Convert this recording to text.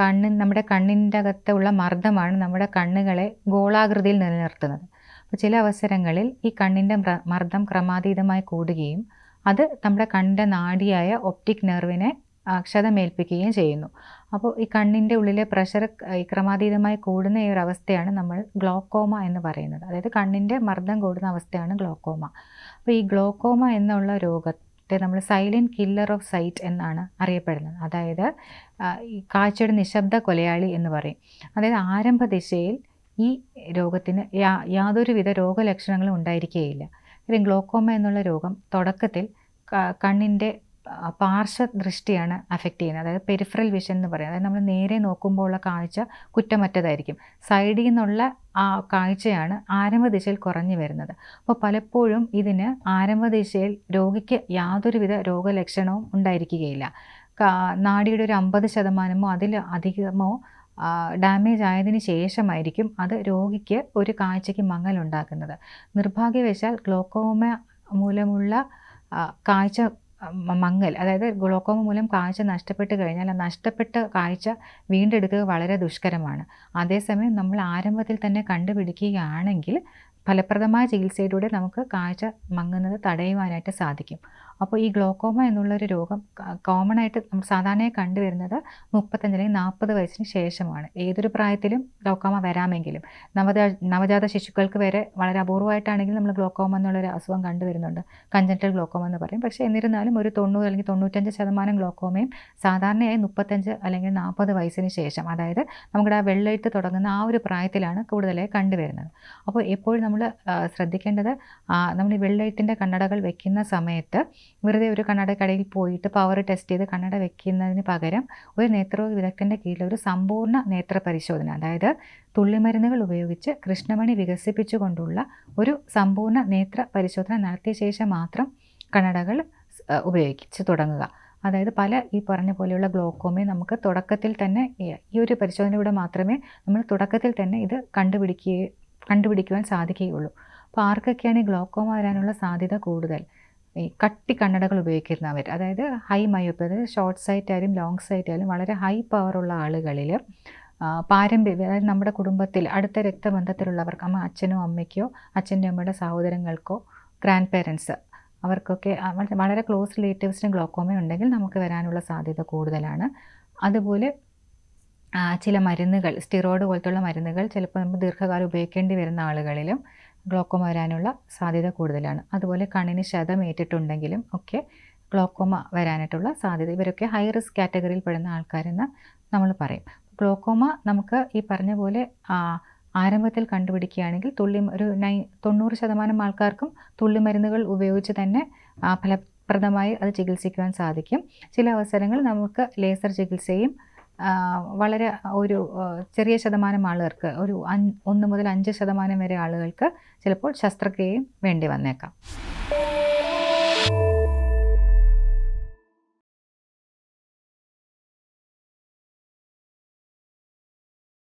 കണ്ണ് നമ്മുടെ കണ്ണിൻ്റെ അകത്തുള്ള മർദ്ദമാണ് നമ്മുടെ കണ്ണുകളെ ഗോളാകൃതിയിൽ നിലനിർത്തുന്നത് അപ്പോൾ ചില അവസരങ്ങളിൽ ഈ കണ്ണിൻ്റെ മർദ്ദം ക്രമാതീതമായി കൂടുകയും അത് നമ്മുടെ കണ്ണിൻ്റെ നാടിയായ ഒപ്റ്റിക് നെർവിനെ ക്ഷതമേൽപ്പിക്കുകയും ചെയ്യുന്നു അപ്പോൾ ഈ കണ്ണിൻ്റെ ഉള്ളിലെ പ്രഷർ ക്രമാതീതമായി കൂടുന്ന ഈ ഒരു അവസ്ഥയാണ് നമ്മൾ ഗ്ലോക്കോമ എന്ന് പറയുന്നത് അതായത് കണ്ണിൻ്റെ മർദ്ദം കൂടുന്ന അവസ്ഥയാണ് ഗ്ലോക്കോമ അപ്പോൾ ഈ ഗ്ലോക്കോമ എന്നുള്ള രോഗ നമ്മൾ സൈലൻറ്റ് കില്ലർ ഓഫ് സൈറ്റ് എന്നാണ് അറിയപ്പെടുന്നത് അതായത് ഈ കാഴ്ചയുടെ നിശബ്ദ കൊലയാളി എന്ന് പറയും അതായത് ആരംഭ ദിശയിൽ ഈ രോഗത്തിന് യാ യാതൊരുവിധ രോഗലക്ഷണങ്ങളും ഉണ്ടായിരിക്കുകയില്ല കാര്യം ഗ്ലോക്കോമ എന്നുള്ള രോഗം തുടക്കത്തിൽ കണ്ണിൻ്റെ പാർശ്വ ദൃഷ്ടിയാണ് അഫക്റ്റ് ചെയ്യുന്നത് അതായത് പെരിഫറൽ വിഷൻ എന്ന് പറയുന്നത് അതായത് നമ്മൾ നേരെ നോക്കുമ്പോഴുള്ള കാഴ്ച കുറ്റമറ്റതായിരിക്കും സൈഡിൽ നിന്നുള്ള ആ കാഴ്ചയാണ് ആരംഭദിശയിൽ കുറഞ്ഞു വരുന്നത് അപ്പോൾ പലപ്പോഴും ഇതിന് ആരംഭദിശയിൽ രോഗിക്ക് യാതൊരുവിധ രോഗലക്ഷണവും ഉണ്ടായിരിക്കുകയില്ല നാടിയുടെ ഒരു അമ്പത് ശതമാനമോ അതിൽ അധികമോ ഡാമേജ് ആയതിനു ശേഷമായിരിക്കും അത് രോഗിക്ക് ഒരു കാഴ്ചയ്ക്ക് മങ്ങൽ ഉണ്ടാക്കുന്നത് നിർഭാഗ്യവശാൽ ഗ്ലോക്കോമ മൂലമുള്ള കാഴ്ച മങ്ങൽ അതായത് ഗ്ലോക്കോമ മൂലം കാഴ്ച നഷ്ടപ്പെട്ട് കഴിഞ്ഞാൽ ആ നഷ്ടപ്പെട്ട കാഴ്ച വീണ്ടെടുക്കുക വളരെ ദുഷ്കരമാണ് അതേസമയം നമ്മൾ ആരംഭത്തിൽ തന്നെ കണ്ടുപിടിക്കുകയാണെങ്കിൽ ഫലപ്രദമായ ചികിത്സയിലൂടെ നമുക്ക് കാഴ്ച മങ്ങുന്നത് തടയുവാനായിട്ട് സാധിക്കും അപ്പോൾ ഈ ഗ്ലോക്കോമ എന്നുള്ളൊരു രോഗം കോമൺ ആയിട്ട് നമ്മൾ സാധാരണയായി കണ്ടുവരുന്നത് മുപ്പത്തഞ്ച് അല്ലെങ്കിൽ നാൽപ്പത് വയസ്സിന് ശേഷമാണ് ഏതൊരു പ്രായത്തിലും ഗ്ലോക്കോമ വരാമെങ്കിലും നവജാ നവജാത ശിശുക്കൾക്ക് വരെ വളരെ അപൂർവമായിട്ടാണെങ്കിലും നമ്മൾ ഗ്ലോക്കോമ എന്നുള്ളൊരു അസുഖം കണ്ടുവരുന്നുണ്ട് കഞ്ചൻറ്റൽ ഗ്ലോക്കോമ എന്ന് പറയും പക്ഷേ എന്നിരുന്നാലും ഒരു തൊണ്ണൂറ് അല്ലെങ്കിൽ തൊണ്ണൂറ്റഞ്ച് ശതമാനം ഗ്ലോക്കോമയും സാധാരണയായി മുപ്പത്തഞ്ച് അല്ലെങ്കിൽ നാൽപ്പത് വയസ്സിന് ശേഷം അതായത് നമ്മുടെ ആ വെള്ളയിട്ട് തുടങ്ങുന്ന ആ ഒരു പ്രായത്തിലാണ് കൂടുതലായി കണ്ടുവരുന്നത് അപ്പോൾ എപ്പോഴും നമ്മൾ ശ്രദ്ധിക്കേണ്ടത് നമ്മൾ ഈ വെള്ളയിട്ടിൻ്റെ കണ്ണടകൾ വെക്കുന്ന സമയത്ത് വെറുതെ ഒരു കണ്ണട കടയിൽ പോയിട്ട് പവർ ടെസ്റ്റ് ചെയ്ത് കണ്ണട വെക്കുന്നതിന് പകരം ഒരു നേത്രരോഗ വിദഗ്ധൻ്റെ കീഴിൽ ഒരു സമ്പൂർണ്ണ നേത്ര പരിശോധന അതായത് തുള്ളിമരുന്നുകൾ ഉപയോഗിച്ച് കൃഷ്ണമണി വികസിപ്പിച്ചുകൊണ്ടുള്ള ഒരു സമ്പൂർണ്ണ നേത്ര പരിശോധന നടത്തിയ ശേഷം മാത്രം കണ്ണടകൾ ഉപയോഗിച്ച് തുടങ്ങുക അതായത് പല ഈ പറഞ്ഞ പോലെയുള്ള ഗ്ലോക്കോമയും നമുക്ക് തുടക്കത്തിൽ തന്നെ ഈ ഒരു പരിശോധനയിലൂടെ മാത്രമേ നമ്മൾ തുടക്കത്തിൽ തന്നെ ഇത് കണ്ടുപിടിക്കുകയും കണ്ടുപിടിക്കുവാൻ സാധിക്കുകയുള്ളൂ അപ്പോൾ ആർക്കൊക്കെയാണ് ഈ ഗ്ലോക്കോമ വരാനുള്ള സാധ്യത കൂടുതൽ ഈ കട്ടി കണ്ണടകൾ ഉപയോഗിക്കുന്ന അവർ അതായത് ഹൈ മയോപ്പ് അതായത് ഷോർട്ട് സൈറ്റ് ആയാലും ലോങ് സൈറ്റ് ആയാലും വളരെ ഹൈ പവറുള്ള ആളുകളിൽ പാരമ്പര്യം അതായത് നമ്മുടെ കുടുംബത്തിൽ അടുത്ത രക്തബന്ധത്തിലുള്ളവർക്ക് അമ്മ അച്ഛനോ അമ്മയ്ക്കോ അച്ഛൻ്റെ അമ്മയുടെ സഹോദരങ്ങൾക്കോ ഗ്രാൻഡ് പേരൻസ് അവർക്കൊക്കെ വളരെ ക്ലോസ് റിലേറ്റീവ്സിന് ഗ്ലോക്കോമ ഉണ്ടെങ്കിൽ നമുക്ക് വരാനുള്ള സാധ്യത കൂടുതലാണ് അതുപോലെ ചില മരുന്നുകൾ സ്റ്റിറോയിഡ് പോലത്തുള്ള മരുന്നുകൾ ചിലപ്പോൾ നമുക്ക് ദീർഘകാലം ഉപയോഗിക്കേണ്ടി വരുന്ന ആളുകളിലും ഗ്ലോക്കോമ വരാനുള്ള സാധ്യത കൂടുതലാണ് അതുപോലെ കണ്ണിന് ശതമേറ്റിട്ടുണ്ടെങ്കിലും ഒക്കെ ഗ്ലോക്കോമ വരാനായിട്ടുള്ള സാധ്യത ഇവരൊക്കെ ഹൈ റിസ്ക് കാറ്റഗറിയിൽ പെടുന്ന ആൾക്കാരെന്ന് നമ്മൾ പറയും ഗ്ലോക്കോമ നമുക്ക് ഈ പറഞ്ഞ പോലെ ആരംഭത്തിൽ കണ്ടുപിടിക്കുകയാണെങ്കിൽ തുള്ളി ഒരു നൈ തൊണ്ണൂറ് ശതമാനം ആൾക്കാർക്കും തുള്ളി മരുന്നുകൾ ഉപയോഗിച്ച് തന്നെ ഫലപ്രദമായി അത് ചികിത്സിക്കുവാൻ സാധിക്കും ചില അവസരങ്ങൾ നമുക്ക് ലേസർ ചികിത്സയും വളരെ ഒരു ചെറിയ ശതമാനം ആളുകൾക്ക് ഒരു ഒന്ന് മുതൽ അഞ്ച് ശതമാനം വരെ ആളുകൾക്ക് ചിലപ്പോൾ ശസ്ത്രക്രിയയും വേണ്ടി വന്നേക്കാം